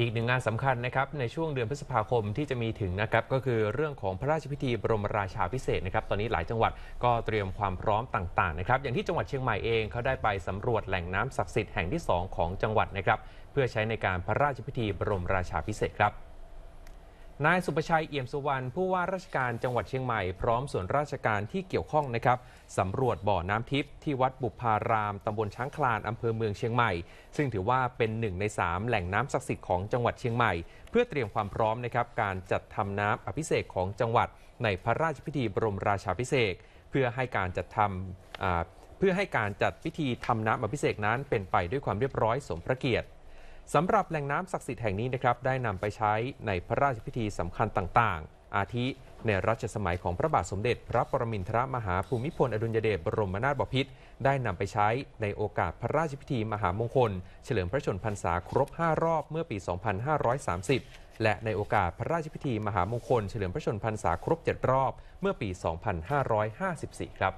อีกหนึ่งงานสำคัญนะครับในช่วงเดือนพฤษภาคมที่จะมีถึงนะครับก็คือเรื่องของพระราชพิธีบรมราชาพิเศษนะครับตอนนี้หลายจังหวัดก็เตรียมความพร้อมต่างๆนะครับอย่างที่จังหวัดเชียงใหม่เองเขาได้ไปสำรวจแหล่งน้ำศักดิ์สิทธิ์แห่งที่2 ของจังหวัดนะครับเพื่อใช้ในการพระราชพิธีบรมราชาพิเศษครับนายสุประชัยเอี่ยมสุวรรณผู้ว่าราชการจังหวัดเชียงใหม่พร้อมส่วนราชการที่เกี่ยวข้องนะครับสำรวจบ่อน้ำทิพย์ที่วัดบุพารามตาบลช้างคลานอำเภอเมืองเชียงใหม่ ซึ่งถือว่าเป็นหนึ่งใน3แหล่งน้ำศักดิ์สิทธิ์ของจังหวัดเชียงใหม่เพื่อเตรียมความพร้อมนะครับการจัดทำน้ำอภิเษกของจังหวัดในพระราชพิธีบรมราชาภิเษกเพื่อให้การจัดทำเพื่อให้การจัดพิธีทำน้ำอภิเษกนั้นเป็นไปด้วยความเรียบร้อยสมพระเกียรติสำหรับแหล่งน้ำศักดิ์สิทธิ์แห่งนี้นะครับ ได้นำไปใช้ในพระราชพิธีสำคัญต่างๆ อาทิในรัชสมัยของพระบาทสมเด็จพระปรมินทรมหาภูมิพลอดุลยเดชบรมนาถบพิตรได้นำไปใช้ในโอกาสพระราชพิธีมหามงคลเฉลิมพระชนพรรษาครบ 5 รอบเมื่อปี 2530 และในโอกาสพระราชพิธีมหามงคลเฉลิมพระชนพรรษาครบ7รอบเมื่อปี 2554 ครับ